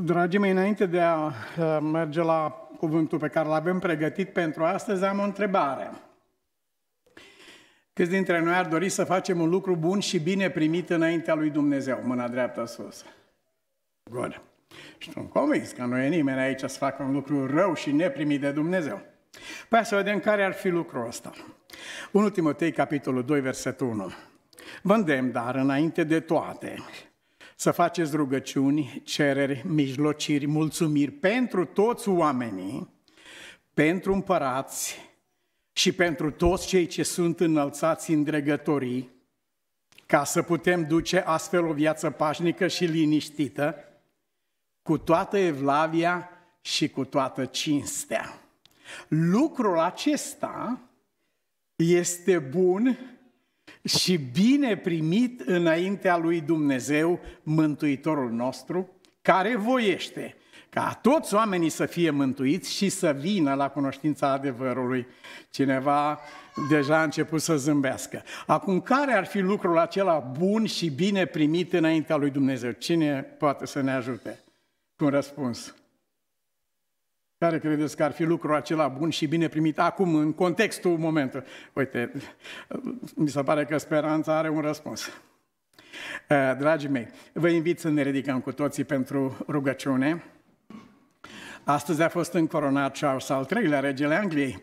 Dragii mei, înainte de a uh, merge la cuvântul pe care l-avem pregătit pentru astăzi, am o întrebare. Câți dintre noi ar dori să facem un lucru bun și bine primit înaintea lui Dumnezeu? Mâna dreaptă sus. Good. Și sunt convins că nu e nimeni aici să facă un lucru rău și neprimit de Dumnezeu. Păi să vedem care ar fi lucrul ăsta. 1 Timotei, capitolul 2, versetul 1. Vândem dar, înainte de toate, să faceți rugăciuni, cereri, mijlociri, mulțumiri pentru toți oamenii, pentru împărați și pentru toți cei ce sunt înălțați în dregătorii, ca să putem duce astfel o viață pașnică și liniștită, cu toată evlavia și cu toată cinstea. Lucrul acesta este bun și bine primit înaintea lui Dumnezeu, Mântuitorul nostru, care voiește ca toți oamenii să fie mântuiți și să vină la cunoștința adevărului. Cineva deja a început să zâmbească. Acum, care ar fi lucrul acela bun și bine primit înaintea lui Dumnezeu? Cine poate să ne ajute? Cu un răspuns. Care credeți că ar fi lucrul acela bun și bine primit acum, în contextul momentului? Uite, mi se pare că speranța are un răspuns. Eh, dragii mei, vă invit să ne ridicăm cu toții pentru rugăciune. Astăzi a fost încoronat Charles al III-lea, regele Angliei.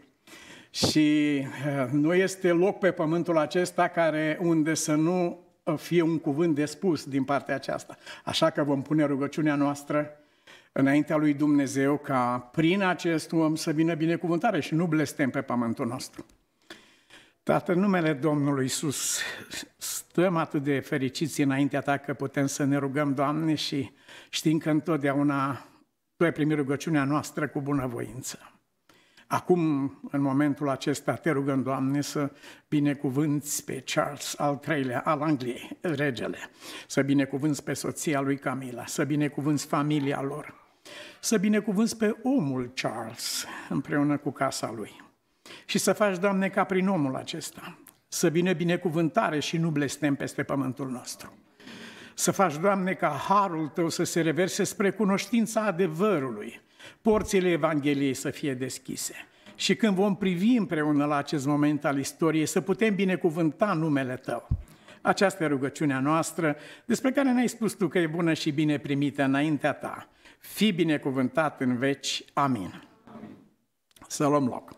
Și eh, nu este loc pe pământul acesta care unde să nu fie un cuvânt de spus din partea aceasta. Așa că vom pune rugăciunea noastră înaintea lui Dumnezeu ca prin acest om să vină binecuvântare și nu blestem pe pământul nostru. Tată, numele Domnului Iisus, stăm atât de fericiți înaintea Ta că putem să ne rugăm, Doamne, și știm că întotdeauna Tu ai primit rugăciunea noastră cu bunăvoință. Acum, în momentul acesta, te rugăm, Doamne, să binecuvânți pe Charles al III-lea al Angliei, regele, să binecuvânți pe soția lui Camila, să binecuvânți familia lor, să binecuvânți pe omul Charles împreună cu casa lui și să faci, Doamne, ca prin omul acesta să vină binecuvântare și nu blestem peste pământul nostru. Să faci, Doamne, ca harul Tău să se reverse spre cunoștința adevărului, porțile Evangheliei să fie deschise. Și când vom privi împreună la acest moment al istoriei, să putem binecuvânta numele Tău. Aceasta e rugăciunea noastră, despre care ne-ai spus Tu că e bună și bine primită înaintea Ta fi binecuvântat în veci. Amin. Amin. Să luăm loc.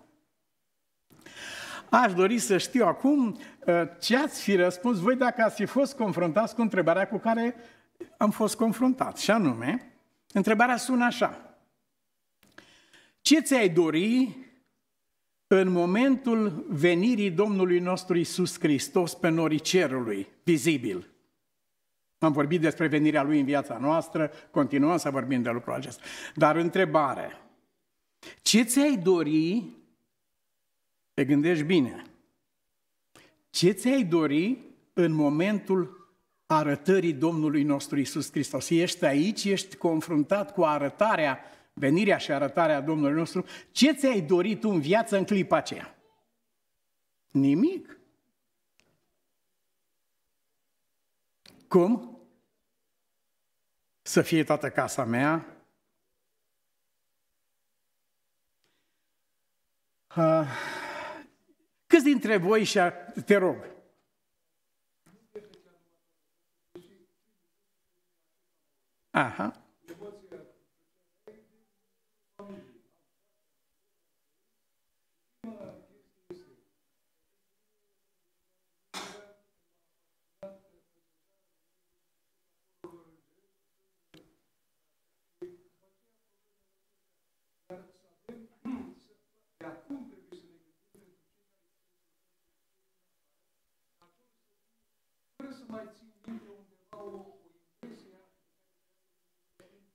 Aș dori să știu acum uh, ce ați fi răspuns voi dacă ați fi fost confruntați cu întrebarea cu care am fost confruntat. Și anume, întrebarea sună așa. Ce ți-ai dori în momentul venirii Domnului nostru Isus Hristos pe norii cerului, vizibil? Am vorbit despre venirea Lui în viața noastră, continuăm să vorbim de lucrul acesta. Dar întrebare, ce ți-ai dori, te gândești bine, ce ți-ai dori în momentul arătării Domnului nostru Isus Hristos? Ești aici, ești confruntat cu arătarea, venirea și arătarea Domnului nostru. Ce ți-ai dorit tu în viață în clipa aceea? Nimic. Cum? să fie toată casa mea. Câți dintre voi și te rog? Aha.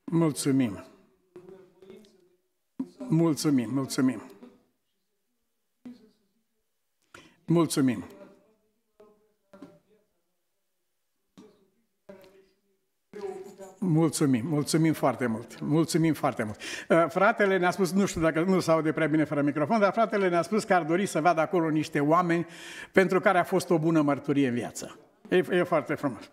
Mulțumim. Mulțumim, mulțumim. Mulțumim. Mulțumim, mulțumim foarte mult, mulțumim foarte mult. Uh, fratele ne-a spus, nu știu dacă nu s aude prea bine fără microfon, dar fratele ne-a spus că ar dori să vadă acolo niște oameni pentru care a fost o bună mărturie în viață. E, e foarte frumos.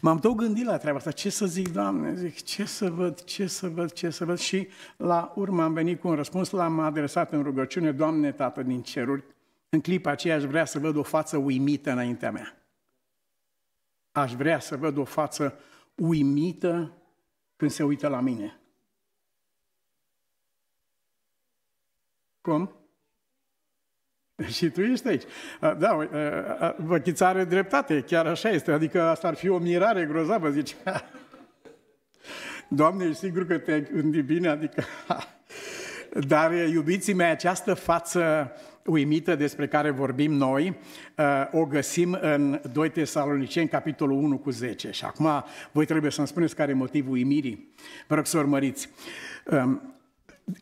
M-am tot gândit la treaba asta, ce să zic, Doamne, zic, ce să văd, ce să văd, ce să văd și la urmă am venit cu un răspuns, l-am adresat în rugăciune, Doamne Tată din ceruri, în clipa aceea aș vrea să văd o față uimită înaintea mea. Aș vrea să văd o față uimită când se uită la mine. Cum? Și tu ești aici. Da, băchița are dreptate, chiar așa este. Adică asta ar fi o mirare grozavă, zice. Doamne, ești sigur că te-ai gândit bine? Adică... Dar, iubiții mei, această față uh, uimită despre care vorbim noi, uh, o găsim în 2 Tesaloniceni, capitolul 1 cu 10. Și acum voi trebuie să-mi spuneți care e motivul uimirii. Vă rog să urmăriți. Um,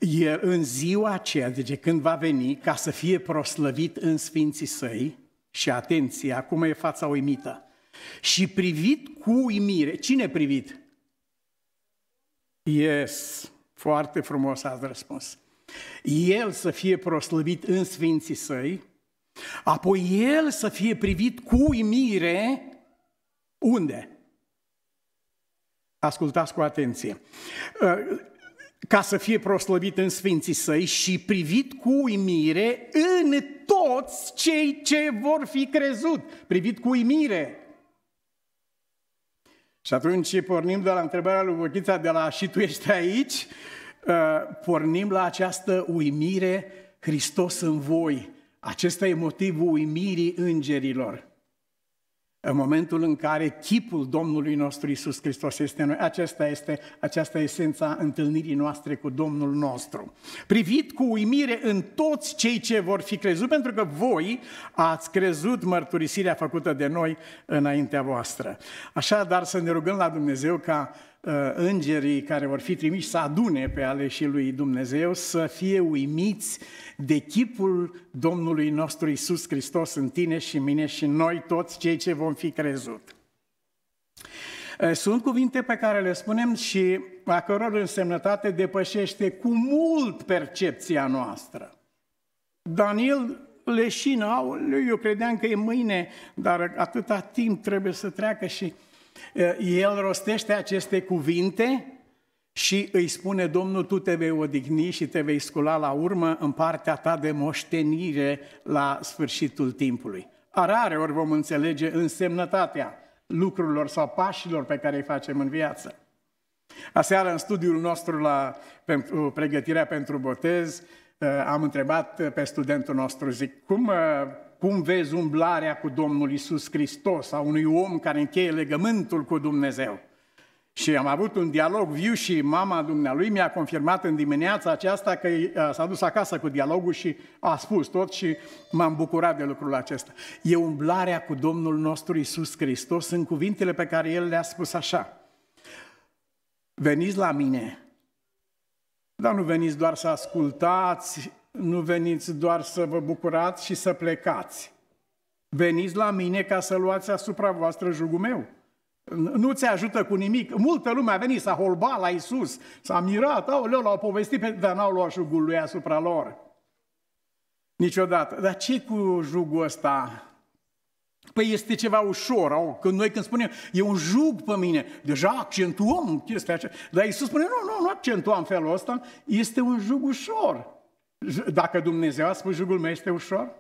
e în ziua aceea, deci când va veni, ca să fie proslăvit în sfinții săi, și atenție, acum e fața uimită, și privit cu uimire. Cine privit? Yes, foarte frumos ați răspuns. El să fie proslăvit în sfinții săi, apoi El să fie privit cu uimire unde? Ascultați cu atenție. Ă, ca să fie proslăvit în sfinții săi și privit cu uimire în toți cei ce vor fi crezut. Privit cu uimire. Și atunci pornim de la întrebarea lui Vochița de la și tu ești aici? Uh, pornim la această uimire Hristos în voi. Acesta e motivul uimirii îngerilor. În momentul în care chipul Domnului nostru Isus Hristos este noi, aceasta este, aceasta e esența întâlnirii noastre cu Domnul nostru. Privit cu uimire în toți cei ce vor fi crezut, pentru că voi ați crezut mărturisirea făcută de noi înaintea voastră. Așadar să ne rugăm la Dumnezeu ca Uh, îngerii care vor fi trimiși să adune pe aleșii lui Dumnezeu să fie uimiți de chipul Domnului nostru Isus Hristos în tine și mine și noi toți cei ce vom fi crezut. Uh, sunt cuvinte pe care le spunem și a căror însemnătate depășește cu mult percepția noastră. Daniel leșină, eu credeam că e mâine, dar atâta timp trebuie să treacă și el rostește aceste cuvinte și îi spune Domnul, tu te vei odihni și te vei scula la urmă în partea ta de moștenire la sfârșitul timpului. Arare ori vom înțelege însemnătatea lucrurilor sau pașilor pe care îi facem în viață. Aseară, în studiul nostru la pentru, pregătirea pentru botez, am întrebat pe studentul nostru, zic, cum cum vezi umblarea cu Domnul Isus Hristos, a unui om care încheie legământul cu Dumnezeu? Și am avut un dialog viu și mama dumnealui mi-a confirmat în dimineața aceasta că uh, s-a dus acasă cu dialogul și a spus tot și m-am bucurat de lucrul acesta. E umblarea cu Domnul nostru Isus Hristos în cuvintele pe care El le-a spus așa. Veniți la mine, dar nu veniți doar să ascultați nu veniți doar să vă bucurați și să plecați. Veniți la mine ca să luați asupra voastră jugul meu. Nu ți ajută cu nimic. Multă lume a venit, s-a holbat la Isus, s-a mirat, leu, l-au povestit, dar n-au luat jugul lui asupra lor. Niciodată. Dar ce cu jugul ăsta? Păi este ceva ușor. Au, când noi când spunem, e un jug pe mine, deja accentuăm chestia aceea. Dar Iisus spune, nu, nu, nu accentuăm felul ăsta, este un jug ușor. Dacă Dumnezeu a spus jugul meu este ușor,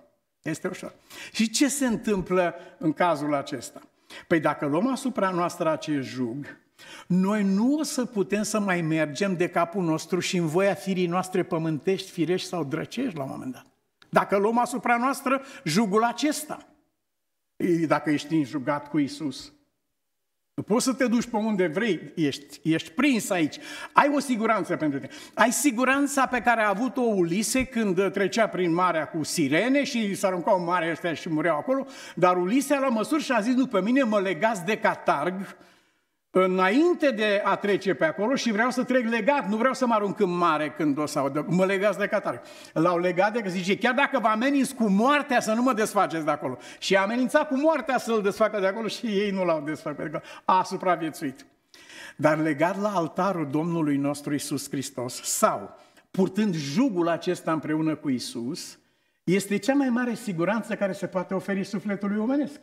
este ușor. Și ce se întâmplă în cazul acesta? Păi dacă luăm asupra noastră acest jug, noi nu o să putem să mai mergem de capul nostru și în voia firii noastre pământești, firești sau drăcești la un moment dat. Dacă luăm asupra noastră jugul acesta, dacă ești înjugat cu Isus, Poți să te duci pe unde vrei, ești, ești prins aici. Ai o siguranță pentru tine. Ai siguranța pe care a avut-o Ulise când trecea prin marea cu sirene și s aruncau în mare ăștia și mureau acolo, dar Ulise a luat măsuri și a zis, nu, pe mine mă legați de catarg, înainte de a trece pe acolo și vreau să trec legat, nu vreau să mă arunc în mare când o să aud, mă legați de catare. L-au legat de că zice, chiar dacă vă ameninți cu moartea să nu mă desfaceți de acolo. Și a amenințat cu moartea să-l desfacă de acolo și ei nu l-au desfăcut, pentru că a supraviețuit. Dar legat la altarul Domnului nostru Isus Hristos sau purtând jugul acesta împreună cu Isus, este cea mai mare siguranță care se poate oferi sufletului omenesc.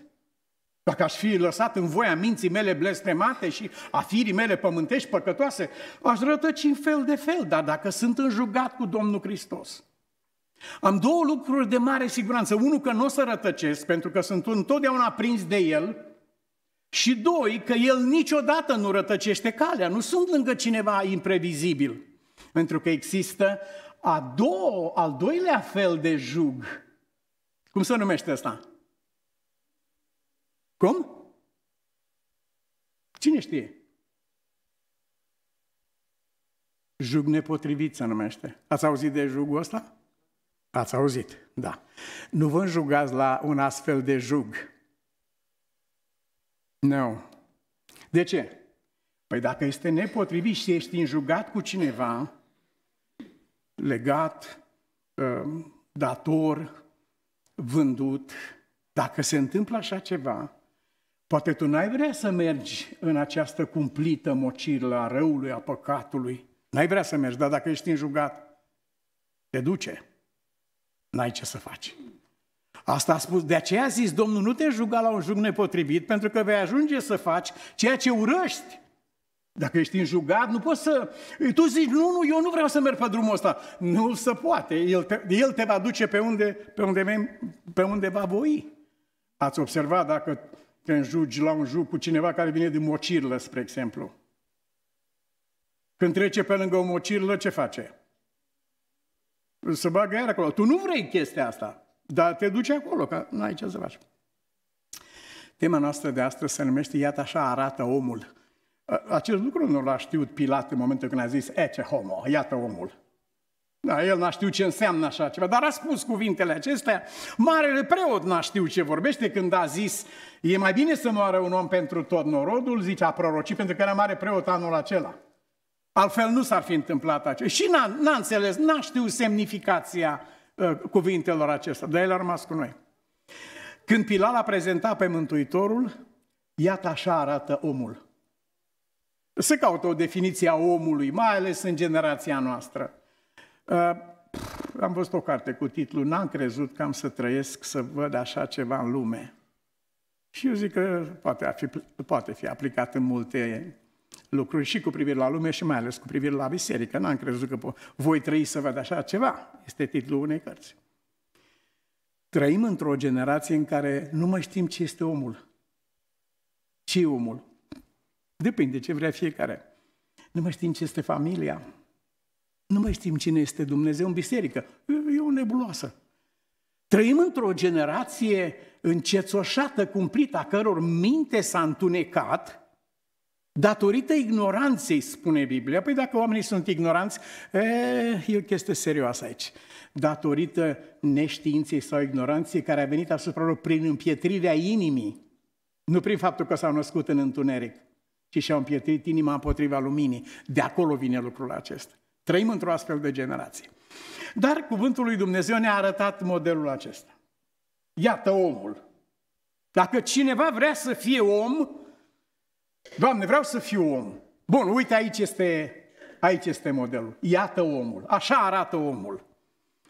Dacă aș fi lăsat în voia minții mele blestemate și a firii mele pământești păcătoase, aș rătăci în fel de fel, dar dacă sunt înjugat cu Domnul Hristos. Am două lucruri de mare siguranță. Unul, că nu o să rătăcesc, pentru că sunt întotdeauna prins de El. Și doi, că El niciodată nu rătăcește calea. Nu sunt lângă cineva imprevizibil. Pentru că există a doua, al doilea fel de jug. Cum se numește asta? Cum? Cine știe? Jug nepotrivit se numește. Ați auzit de jugul ăsta? Ați auzit, da. Nu vă înjugați la un astfel de jug. Nu. No. De ce? Păi dacă este nepotrivit și ești înjugat cu cineva, legat, uh, dator, vândut, dacă se întâmplă așa ceva, Poate tu n-ai vrea să mergi în această cumplită mocirlă a răului, a păcatului. N-ai vrea să mergi, dar dacă ești înjugat, te duce. N-ai ce să faci. Asta a spus, de aceea a zis Domnul, nu te juga la un jug nepotrivit, pentru că vei ajunge să faci ceea ce urăști. Dacă ești înjugat, nu poți să... Tu zici, nu, nu, eu nu vreau să merg pe drumul ăsta. Nu se poate. El te, el te va duce pe unde, pe, unde, pe unde va voi. Ați observat, dacă când jugi la un joc cu cineva care vine din mocirlă, spre exemplu. Când trece pe lângă o mocirlă, ce face? Să bagă iar acolo. Tu nu vrei chestia asta, dar te duci acolo, că nu ai ce să faci. Tema noastră de astăzi se numește Iată așa arată omul. Acest lucru nu l-a știut Pilat în momentul când a zis Ece homo, iată omul. Da, el n-a știut ce înseamnă așa ceva, dar a spus cuvintele acestea. Marele preot n-a știut ce vorbește când a zis e mai bine să moară un om pentru tot norodul, zice, a prorocit, pentru că era mare preot anul acela. Altfel nu s-ar fi întâmplat acest. Și n-a, n-a înțeles, n-a știut semnificația uh, cuvintelor acestea, dar el a rămas cu noi. Când Pilal a prezentat pe Mântuitorul, iată așa arată omul. Se caută o definiție a omului, mai ales în generația noastră. Uh, am văzut o carte cu titlul N-am crezut că am să trăiesc să văd așa ceva în lume. Și eu zic că poate fi, poate fi aplicat în multe lucruri și cu privire la lume și mai ales cu privire la biserică. N-am crezut că voi trăi să văd așa ceva. Este titlul unei cărți. Trăim într-o generație în care nu mai știm ce este omul. ce e omul? Depinde ce vrea fiecare. Nu mai știm ce este familia, nu mai știm cine este Dumnezeu în biserică. E o nebuloasă. Trăim într-o generație încețoșată, cumplită, a căror minte s-a întunecat datorită ignoranței, spune Biblia. Păi dacă oamenii sunt ignoranți, e, e o chestie serioasă aici. Datorită neștiinței sau ignoranței care a venit asupra lor prin împietrirea inimii, nu prin faptul că s-au născut în întuneric, ci și-au împietrit inima împotriva luminii. De acolo vine lucrul acesta. Trăim într-o astfel de generație. Dar cuvântul lui Dumnezeu ne-a arătat modelul acesta. Iată omul. Dacă cineva vrea să fie om, Doamne, vreau să fiu om. Bun, uite, aici este, aici este modelul. Iată omul. Așa arată omul.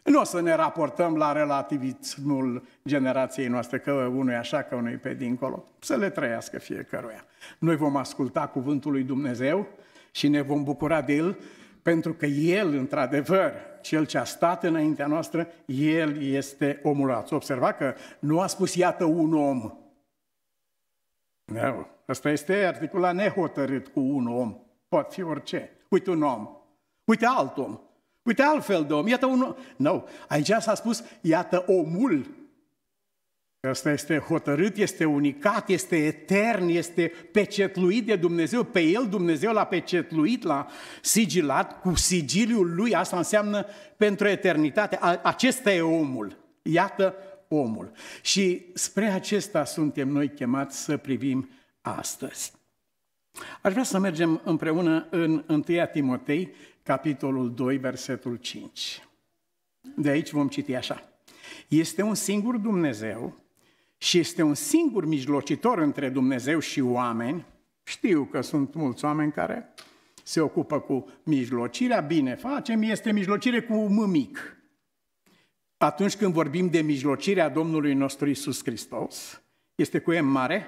Nu o să ne raportăm la relativismul generației noastre, că unul e așa, că unul e pe dincolo. Să le trăiască fiecăruia. Noi vom asculta cuvântul lui Dumnezeu și ne vom bucura de el pentru că El, într-adevăr, Cel ce a stat înaintea noastră, El este omul. Ați observat că nu a spus, iată, un om. Nu, Asta este articula nehotărât cu un om. Poate fi orice. Uite un om, uite alt om, uite altfel de om, iată un om. Nu, aici s-a spus, iată omul Asta este hotărât, este unicat, este etern, este pecetluit de Dumnezeu. Pe el Dumnezeu l-a pecetluit, l-a sigilat cu sigiliul lui. Asta înseamnă pentru eternitate. Acesta e omul. Iată omul. Și spre acesta suntem noi chemați să privim astăzi. Aș vrea să mergem împreună în 1 Timotei, capitolul 2, versetul 5. De aici vom citi așa. Este un singur Dumnezeu și este un singur mijlocitor între Dumnezeu și oameni, știu că sunt mulți oameni care se ocupă cu mijlocirea, bine facem, este mijlocire cu un mic. Atunci când vorbim de mijlocirea Domnului nostru Isus Hristos, este cu M mare,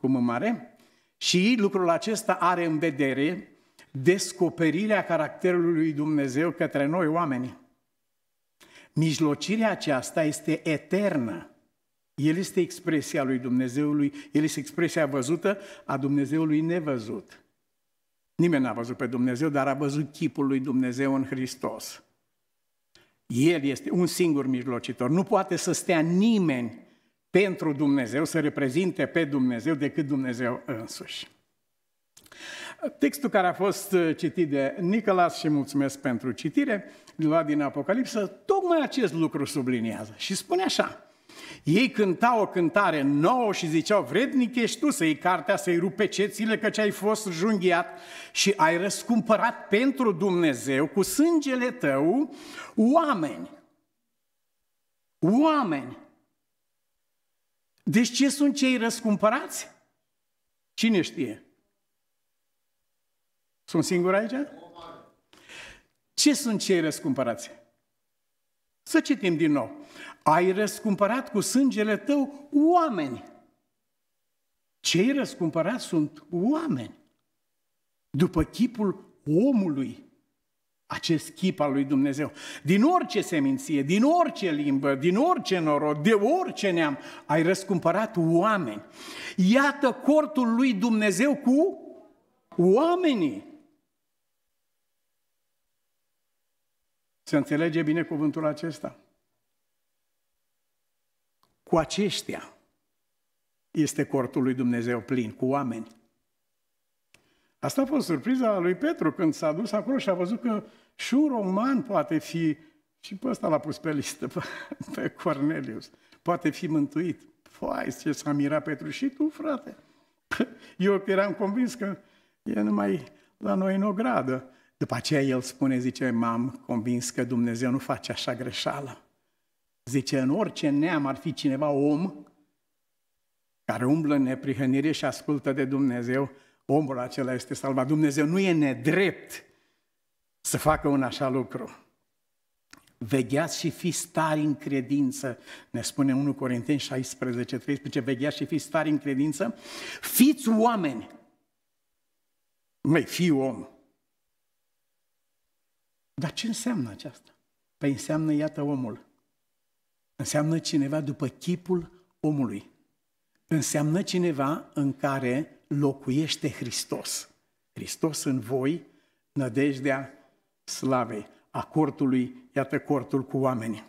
cu M mare, și lucrul acesta are în vedere descoperirea caracterului lui Dumnezeu către noi oamenii. Mijlocirea aceasta este eternă. El este expresia lui Dumnezeului, El este expresia văzută a Dumnezeului nevăzut. Nimeni n-a văzut pe Dumnezeu, dar a văzut chipul lui Dumnezeu în Hristos. El este un singur mijlocitor. Nu poate să stea nimeni pentru Dumnezeu, să reprezinte pe Dumnezeu decât Dumnezeu însuși. Textul care a fost uh, citit de Nicolas și mulțumesc pentru citire, luat din Apocalipsă, tocmai acest lucru subliniază și spune așa, ei cântau o cântare nouă și ziceau, vrednic ești tu să-i cartea, să-i rupe cețile, căci ai fost junghiat și ai răscumpărat pentru Dumnezeu cu sângele tău oameni. Oameni. Deci ce sunt cei răscumpărați? Cine știe? Sunt singur aici? Ce sunt cei răscumpărați? Să citim din nou. Ai răscumpărat cu sângele tău oameni. Cei răscumpărați sunt oameni. După chipul omului, acest chip al lui Dumnezeu. Din orice seminție, din orice limbă, din orice noroc, de orice neam, ai răscumpărat oameni. Iată cortul lui Dumnezeu cu oamenii. Se înțelege bine cuvântul acesta? Cu aceștia este cortul lui Dumnezeu plin, cu oameni. Asta a fost surpriza lui Petru când s-a dus acolo și a văzut că și un roman poate fi, și pe ăsta l-a pus pe listă, pe Cornelius, poate fi mântuit. Păi, ce s-a mirat Petru și tu, frate. Eu eram convins că e numai la noi în gradă. După aceea el spune, zice, m-am convins că Dumnezeu nu face așa greșeală. Zice, în orice neam ar fi cineva om care umblă în neprihănire și ascultă de Dumnezeu, omul acela este salvat. Dumnezeu nu e nedrept să facă un așa lucru. Vegheați și fiți tari în credință, ne spune 1 Corinteni 16, 13, vegheați și fiți tari în credință, fiți oameni, mai fi om, dar ce înseamnă aceasta? Păi înseamnă, iată, omul. Înseamnă cineva după chipul omului. Înseamnă cineva în care locuiește Hristos. Hristos în voi, nădejdea slavei, a cortului, iată cortul cu oamenii.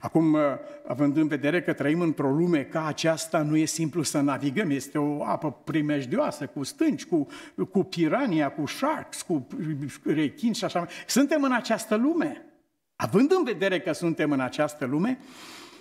Acum, uh, având în vedere că trăim într-o lume ca aceasta, nu e simplu să navigăm, este o apă primejdioasă, cu stânci, cu, cu pirania, cu sharks, cu rechini și așa mai Suntem în această lume. Având în vedere că suntem în această lume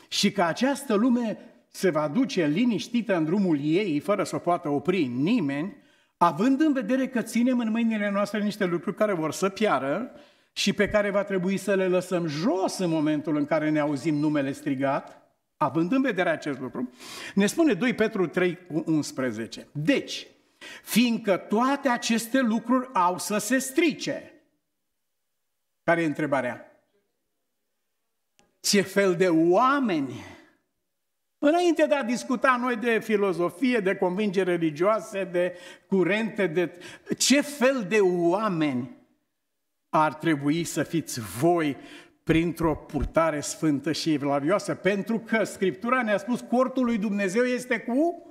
și că această lume se va duce liniștită în drumul ei, fără să o poată opri nimeni, având în vedere că ținem în mâinile noastre niște lucruri care vor să piară, și pe care va trebui să le lăsăm jos în momentul în care ne auzim numele strigat, având în vedere acest lucru, ne spune 2 Petru 3 cu 11. Deci, fiindcă toate aceste lucruri au să se strice. Care e întrebarea? Ce fel de oameni? Înainte de a discuta noi de filozofie, de convingeri religioase, de curente, de ce fel de oameni ar trebui să fiți voi printr-o purtare sfântă și evlavioasă, pentru că Scriptura ne-a spus cortul lui Dumnezeu este cu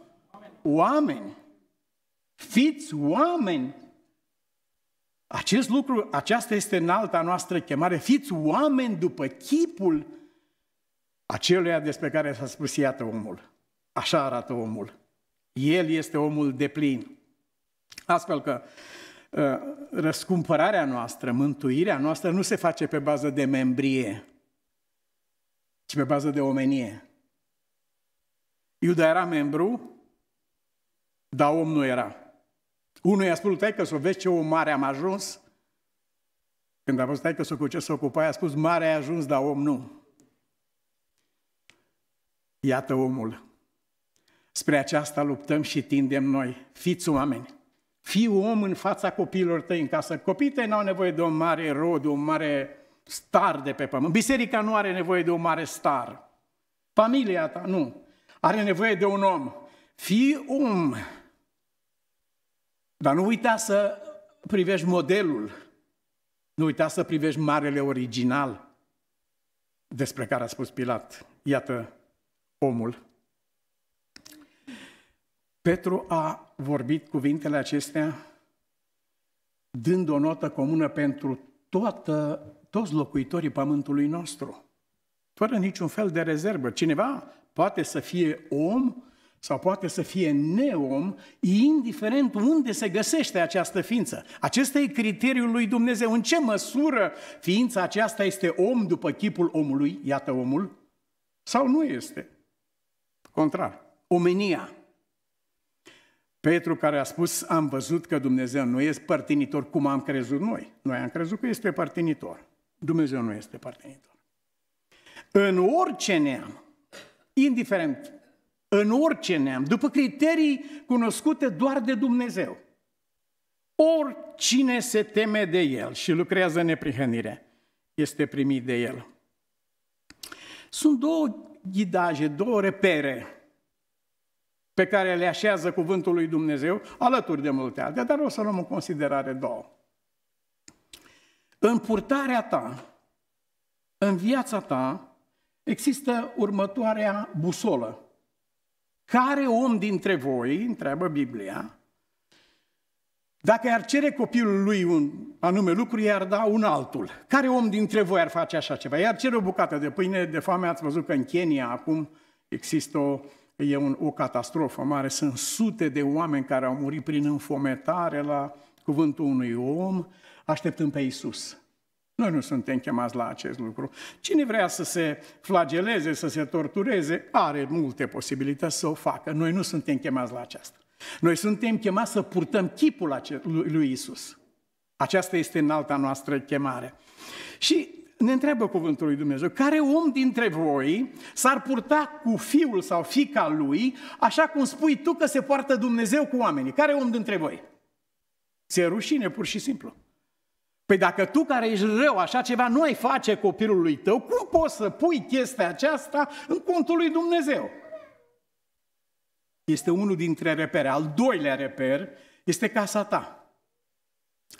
oameni. Fiți oameni! Acest lucru, aceasta este înalta noastră chemare. Fiți oameni după chipul aceluia despre care s-a spus, iată omul. Așa arată omul. El este omul de plin. Astfel că Ă, răscumpărarea noastră, mântuirea noastră nu se face pe bază de membrie, ci pe bază de omenie. Iuda era membru, dar om nu era. Unul i-a spus, că să vezi ce o mare am ajuns. Când a fost, că să cu ce să ocupa, a spus, mare ai ajuns, dar om nu. Iată omul. Spre aceasta luptăm și tindem noi. Fiți oameni. Fii om în fața copiilor tăi în casă. Copiii tăi nu au nevoie de un mare erou, de un mare star de pe pământ. Biserica nu are nevoie de un mare star. Familia ta nu. Are nevoie de un om. Fii om. Dar nu uita să privești modelul. Nu uita să privești marele original despre care a spus Pilat. Iată omul Petru a vorbit cuvintele acestea dând o notă comună pentru toată, toți locuitorii pământului nostru, fără niciun fel de rezervă. Cineva poate să fie om sau poate să fie neom, indiferent unde se găsește această ființă. Acesta e criteriul lui Dumnezeu. În ce măsură ființa aceasta este om după chipul omului, iată omul, sau nu este? Contrar. Omenia Petru care a spus, am văzut că Dumnezeu nu este părtinitor cum am crezut noi. Noi am crezut că este părtinitor. Dumnezeu nu este părtinitor. În orice neam, indiferent, în orice neam, după criterii cunoscute doar de Dumnezeu, oricine se teme de El și lucrează neprihănire, este primit de El. Sunt două ghidaje, două repere pe care le așează cuvântul lui Dumnezeu, alături de multe alte, dar o să luăm în considerare două. În purtarea ta, în viața ta, există următoarea busolă. Care om dintre voi, întreabă Biblia, dacă ar cere copilul lui un anume lucru, i-ar da un altul. Care om dintre voi ar face așa ceva? I-ar cere o bucată de pâine de foame. Ați văzut că în Kenya acum există o e un, o catastrofă mare. Sunt sute de oameni care au murit prin înfometare la cuvântul unui om, așteptând pe Isus. Noi nu suntem chemați la acest lucru. Cine vrea să se flageleze, să se tortureze, are multe posibilități să o facă. Noi nu suntem chemați la aceasta. Noi suntem chemați să purtăm chipul lui Isus. Aceasta este înalta noastră chemare. Și ne întreabă cuvântul lui Dumnezeu, care om dintre voi s-ar purta cu fiul sau fica lui, așa cum spui tu că se poartă Dumnezeu cu oamenii? Care om dintre voi? Se rușine pur și simplu. Păi dacă tu care ești rău, așa ceva nu ai face copilului tău, cum poți să pui chestia aceasta în contul lui Dumnezeu? Este unul dintre repere. Al doilea reper este casa ta.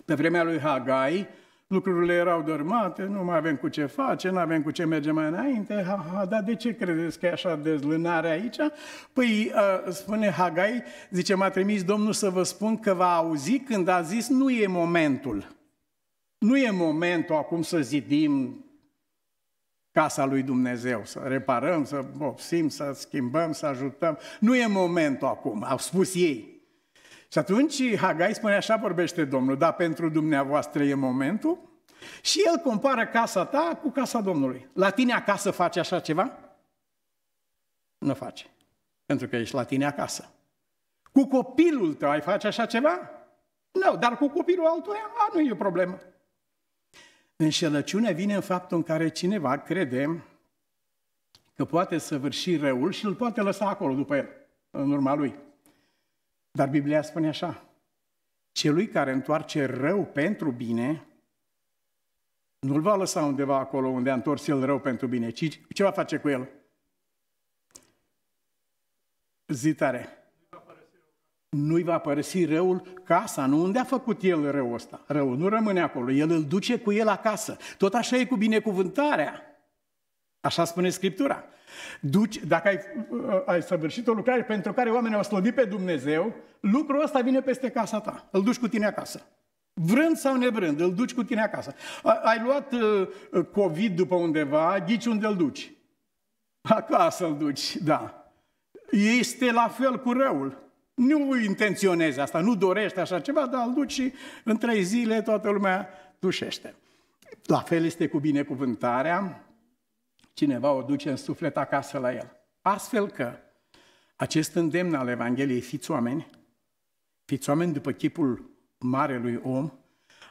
Pe vremea lui Hagai, lucrurile erau dărmate, nu mai avem cu ce face, nu avem cu ce merge mai înainte, ha, ha, dar de ce credeți că e așa dezlânare aici? Păi spune Hagai, zice, m-a trimis Domnul să vă spun că va auzi când a zis nu e momentul. Nu e momentul acum să zidim casa lui Dumnezeu, să reparăm, să vopsim, să schimbăm, să ajutăm. Nu e momentul acum, au spus ei. Și atunci Hagai spune așa vorbește Domnul, dar pentru dumneavoastră e momentul? Și el compară casa ta cu casa Domnului. La tine acasă face așa ceva? Nu face. Pentru că ești la tine acasă. Cu copilul tău ai face așa ceva? Nu, dar cu copilul altuia a, nu e o problemă. Înșelăciunea vine în faptul în care cineva crede că poate să vârși răul și îl poate lăsa acolo după el, în urma lui. Dar Biblia spune așa, celui care întoarce rău pentru bine, nu-l va lăsa undeva acolo unde a întors el rău pentru bine, ci ce va face cu el? Zitare. Nu-i va părăsi răul casa, nu unde a făcut el răul ăsta. Răul nu rămâne acolo, el îl duce cu el acasă. Tot așa e cu binecuvântarea. Așa spune Scriptura. Duci, dacă ai, uh, ai săvârșit o lucrare pentru care oamenii au slăbit pe Dumnezeu, lucrul ăsta vine peste casa ta. Îl duci cu tine acasă. Vrând sau nevrând, îl duci cu tine acasă. Ai luat uh, COVID după undeva, ghici unde îl duci. Acasă îl duci, da. Este la fel cu răul. Nu intenționezi asta, nu dorești așa ceva, dar îl duci și în trei zile toată lumea dușește. La fel este cu binecuvântarea cineva o duce în suflet acasă la el. Astfel că acest îndemn al Evangheliei, fiți oameni, fiți oameni după chipul marelui om,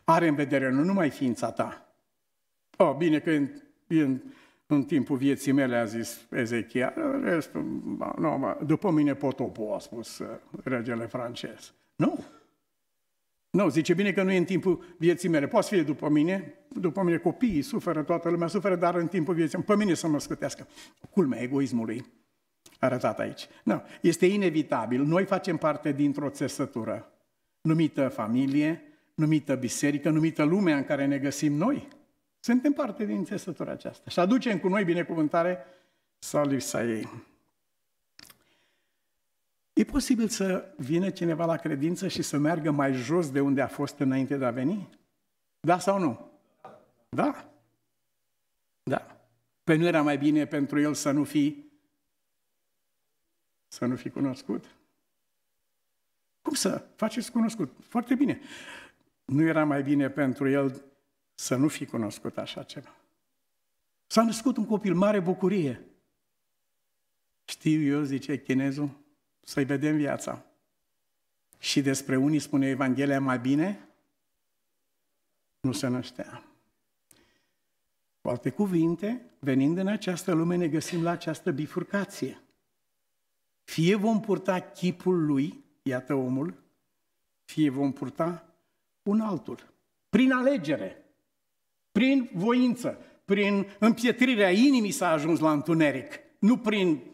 are în vedere nu numai ființa ta. Oh, bine că în, în, în timpul vieții mele a zis Ezechia, restul, nu, după mine potopul, a spus uh, regele francez. Nu, nu, zice, bine că nu e în timpul vieții mele. Poate fi după mine, după mine copiii suferă, toată lumea suferă, dar în timpul vieții mele, pe mine să mă scutească. Culmea egoismului arătat aici. Nu, este inevitabil. Noi facem parte dintr-o țesătură numită familie, numită biserică, numită lumea în care ne găsim noi. Suntem parte din țesătura aceasta și aducem cu noi binecuvântare sau lipsa ei. E posibil să vină cineva la credință și să meargă mai jos de unde a fost înainte de a veni? Da sau nu? Da. Da. Pe păi nu era mai bine pentru el să nu fi să nu fi cunoscut? Cum să faceți cunoscut? Foarte bine. Nu era mai bine pentru el să nu fi cunoscut așa ceva. S-a născut un copil, mare bucurie. Știu eu, zice chinezul, să-i vedem viața. Și despre unii spune Evanghelia mai bine, nu se năștea. Cu alte cuvinte, venind în această lume, ne găsim la această bifurcație. Fie vom purta chipul lui, iată omul, fie vom purta un altul. Prin alegere, prin voință, prin împietrirea inimii s-a ajuns la întuneric, nu prin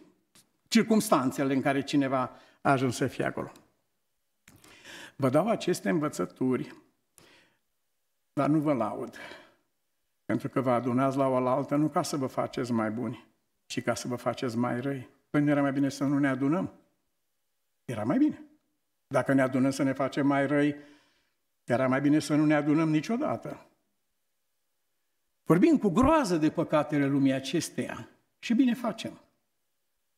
circumstanțele în care cineva a ajuns să fie acolo. Vă dau aceste învățături, dar nu vă laud, pentru că vă adunați la o la altă nu ca să vă faceți mai buni, ci ca să vă faceți mai răi. Păi nu era mai bine să nu ne adunăm? Era mai bine. Dacă ne adunăm să ne facem mai răi, era mai bine să nu ne adunăm niciodată. Vorbim cu groază de păcatele lumii acesteia și bine facem.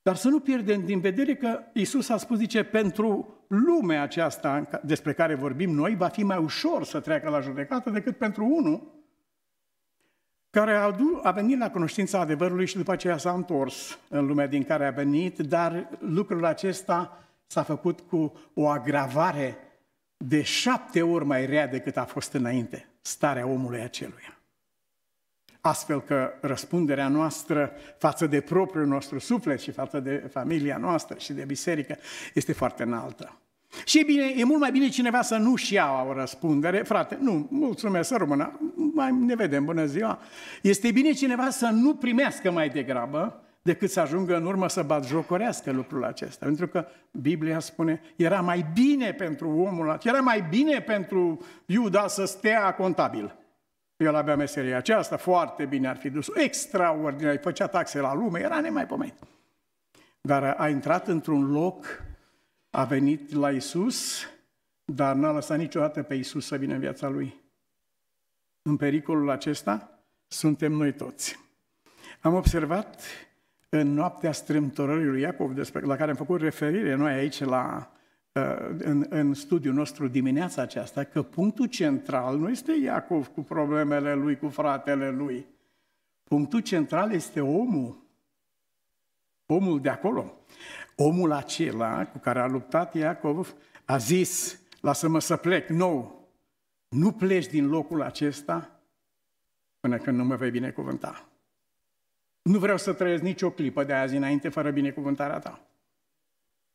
Dar să nu pierdem din vedere că Isus a spus, zice, pentru lumea aceasta despre care vorbim noi, va fi mai ușor să treacă la judecată decât pentru unul care a, venit la cunoștința adevărului și după aceea s-a întors în lumea din care a venit, dar lucrul acesta s-a făcut cu o agravare de șapte ori mai rea decât a fost înainte, starea omului aceluia. Astfel că răspunderea noastră față de propriul nostru suflet și față de familia noastră și de biserică este foarte înaltă. Și e, bine, e mult mai bine cineva să nu-și ia o răspundere. Frate, nu, mulțumesc, să rămână, mai ne vedem, bună ziua. Este bine cineva să nu primească mai degrabă decât să ajungă în urmă să bat jocorească lucrul acesta. Pentru că Biblia spune, era mai bine pentru omul acesta, era mai bine pentru Iuda să stea contabil el avea meseria aceasta, foarte bine ar fi dus, extraordinar, îi făcea taxe la lume, era nemaipomenit. Dar a intrat într-un loc, a venit la Isus, dar n-a lăsat niciodată pe Isus să vină în viața lui. În pericolul acesta suntem noi toți. Am observat în noaptea strâmtorării lui Iacov, despre, la care am făcut referire noi aici la Uh, în, în studiul nostru dimineața aceasta că punctul central nu este Iacov cu problemele lui, cu fratele lui. Punctul central este omul. Omul de acolo. Omul acela cu care a luptat Iacov a zis, lasă-mă să plec, nou, nu pleci din locul acesta până când nu mă vei binecuvânta. Nu vreau să trăiesc nicio clipă de azi înainte fără binecuvântarea ta.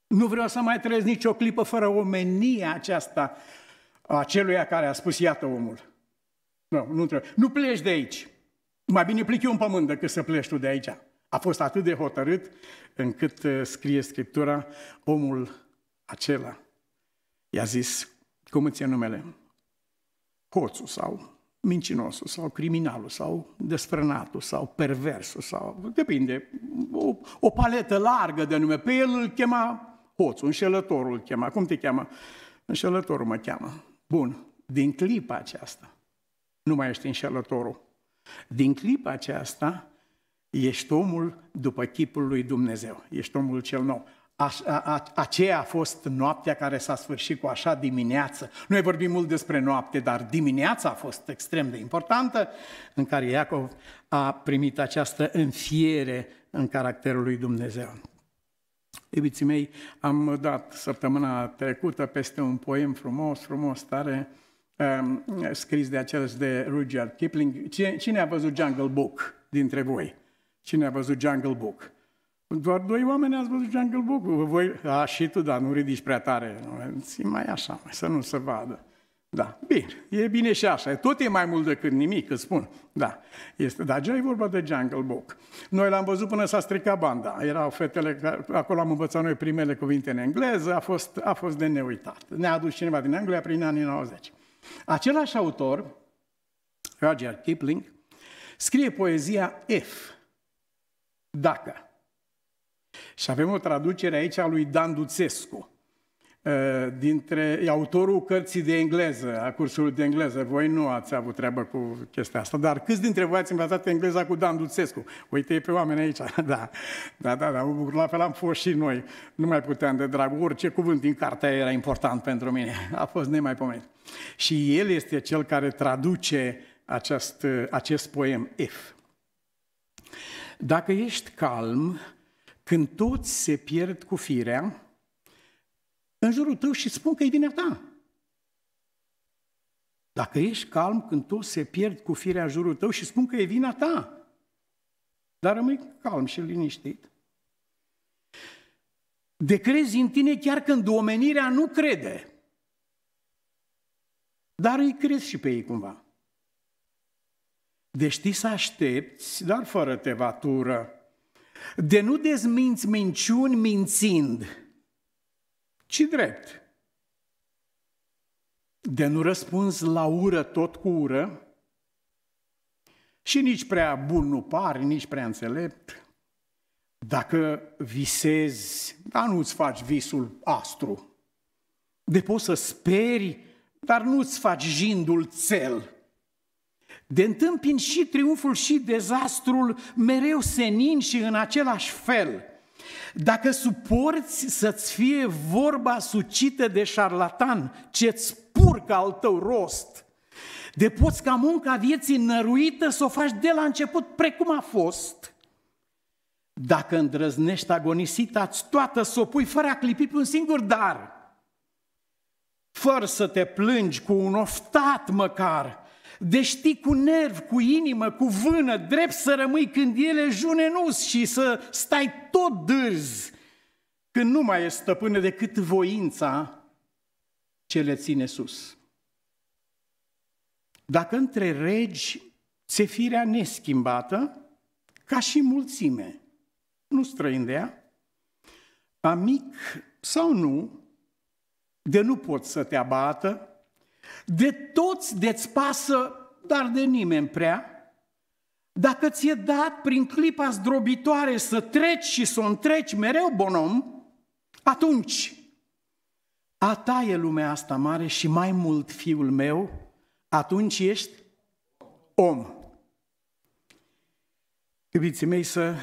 Nu vreau să mai trăiesc nicio clipă fără omenia aceasta a celuia care a spus, iată omul. Nu, nu trebuie. Nu pleci de aici. Mai bine plec eu în pământ decât să pleci tu de aici. A fost atât de hotărât încât uh, scrie Scriptura, omul acela i-a zis, cum îți e numele? Hoțul sau mincinosul sau criminalul sau desprănatul sau perversul sau, depinde, o, o paletă largă de nume. Pe el îl chema hoțul, înșelătorul îl cheamă. Cum te cheamă? Înșelătorul mă cheamă. Bun, din clipa aceasta nu mai ești înșelătorul. Din clipa aceasta ești omul după chipul lui Dumnezeu. Ești omul cel nou. A, a, aceea a fost noaptea care s-a sfârșit cu așa dimineață. Noi vorbim mult despre noapte, dar dimineața a fost extrem de importantă, în care Iacov a primit această înfiere în caracterul lui Dumnezeu. Iubiții mei, am dat săptămâna trecută peste un poem frumos, frumos, tare, ehm, scris de acel de Rudyard Kipling. Cine, cine a văzut Jungle Book dintre voi? Cine a văzut Jungle Book? Doar doi oameni ați văzut Jungle Book. Voi, a, și tu, dar nu ridici prea tare. nu, mai așa, mai să nu se vadă. Da, bine, e bine și așa. Tot e mai mult decât nimic, îți spun. Da, este. Dar deja e vorba de Jungle Book. Noi l-am văzut până s-a stricat banda. Erau fetele, acolo am învățat noi primele cuvinte în engleză, a fost, a fost de neuitat. Ne-a adus cineva din Anglia prin anii 90. Același autor, Roger Kipling, scrie poezia F, Dacă. Și avem o traducere aici a lui Dan Duțescu. Eh, dintre, e autorul cărții de engleză, a cursului de engleză. Voi nu ați avut treabă cu chestia asta, dar câți dintre voi ați învățat engleza cu Dan Duțescu? Uite pe oameni aici, da, da, da, da, la fel am fost și noi. Nu mai puteam de dragul, orice cuvânt din cartea era important pentru mine, a fost nemaipomenit. Și el este cel care traduce acest, acest poem F. Dacă ești calm, când toți se pierd cu firea, în jurul tău și spun că e vina ta. Dacă ești calm când toți se pierd cu firea în jurul tău și spun că e vina ta, dar rămâi calm și liniștit. De crezi în tine chiar când omenirea nu crede. Dar îi crezi și pe ei cumva. De știi să aștepți, dar fără tevatură. De nu dezminți minciuni mințind ci drept. De nu răspunzi la ură tot cu ură și nici prea bun nu pari, nici prea înțelept. Dacă visezi, dar nu-ți faci visul astru. De poți să speri, dar nu-ți faci jindul cel. De întâmpin și triumful și dezastrul mereu senin și în același fel – dacă suporți să-ți fie vorba sucită de șarlatan, ce-ți purcă al tău rost, de poți ca munca vieții năruită să o faci de la început precum a fost, dacă îndrăznești agonisita-ți toată să o pui fără a clipi pe un singur dar, fără să te plângi cu un oftat măcar, deci știi cu nerv, cu inimă, cu vână, drept să rămâi când ele june nus și să stai tot dârz, când nu mai e stăpână decât voința ce le ține sus. Dacă între regi se firea neschimbată, ca și mulțime, nu străin de ea, amic sau nu, de nu pot să te abată, de toți de-ți pasă, dar de nimeni prea, dacă ți-e dat prin clipa zdrobitoare să treci și să o întreci mereu, bonom, atunci a ta e lumea asta mare și mai mult, fiul meu, atunci ești om. Iubiții mei, să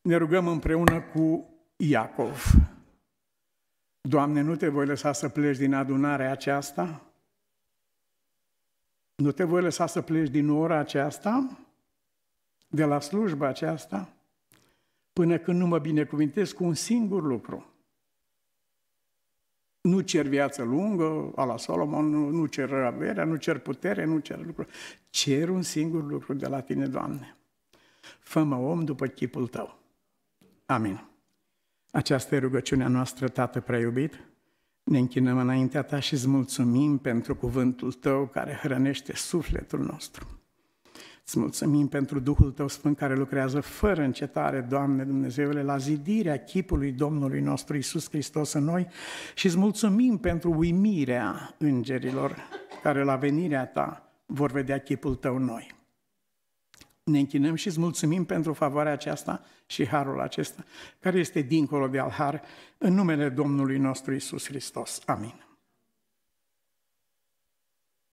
ne rugăm împreună cu Iacov. Doamne, nu te voi lăsa să pleci din adunarea aceasta, nu te voi lăsa să pleci din ora aceasta, de la slujba aceasta, până când nu mă binecuvintez cu un singur lucru. Nu cer viață lungă, a la Solomon, nu, nu cer averea, nu cer putere, nu cer lucru. Cer un singur lucru de la tine, Doamne. Fă-mă om după chipul tău. Amin. Aceasta e rugăciunea noastră, Tată prea iubit. Ne închinăm înaintea ta și îți mulțumim pentru cuvântul tău care hrănește sufletul nostru. Îți mulțumim pentru Duhul Tău Sfânt care lucrează fără încetare, Doamne Dumnezeule, la zidirea chipului Domnului nostru Isus Hristos în noi și îți mulțumim pentru uimirea îngerilor care la venirea Ta vor vedea chipul Tău în noi ne închinăm și îți mulțumim pentru favoarea aceasta și harul acesta, care este dincolo de al har, în numele Domnului nostru Isus Hristos. Amin.